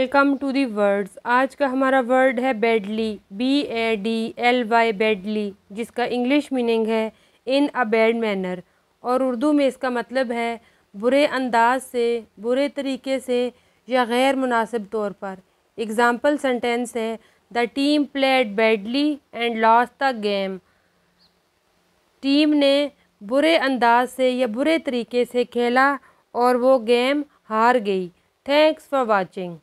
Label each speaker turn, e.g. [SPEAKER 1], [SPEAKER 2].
[SPEAKER 1] welcome to the words आज का हमारा वर्ड है badly B A D L Y badly जिसका इंग्लिश मीनिंग है इन अ बैड मैनर और उर्दू में इसका मतलब है बुरे अंदाज से बुरे तरीके से या गैर मुनासिब तौर पर एग्ज़ाम्पल सेंटेंस है the team played badly and lost the game team ने बुरे अंदाज से या बुरे तरीके से खेला और वो गेम हार गई थैंक्स फॉर वॉचिंग